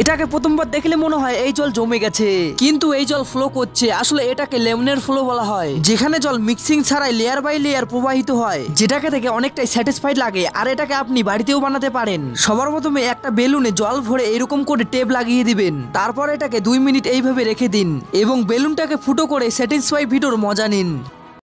এটাকে প্রথমবার দেখলে মনে হয় এই জল জমে গেছে কিন্তু এই জল ফ্লো করছে আসলে এটাকে লেমনের ফ্লো বলা হয় যেখানে জল মিক্সিং ছাড়াই লেয়ার বাই লেয়ার প্রবাহিত হয় যেটাকে থেকে অনেকটাই স্যাটিসফাইড লাগে আর এটাকে আপনি বাড়িতেও বানাতে পারেন সবার প্রথমে একটা বেলুনে জল ভরে এরকম করে টেপ লাগিয়ে দিবেন তারপর এটাকে দুই মিনিট এইভাবে রেখে দিন এবং বেলুনটাকে ফুটো করে স্যাটিসফাই ভিডোর মজা নিন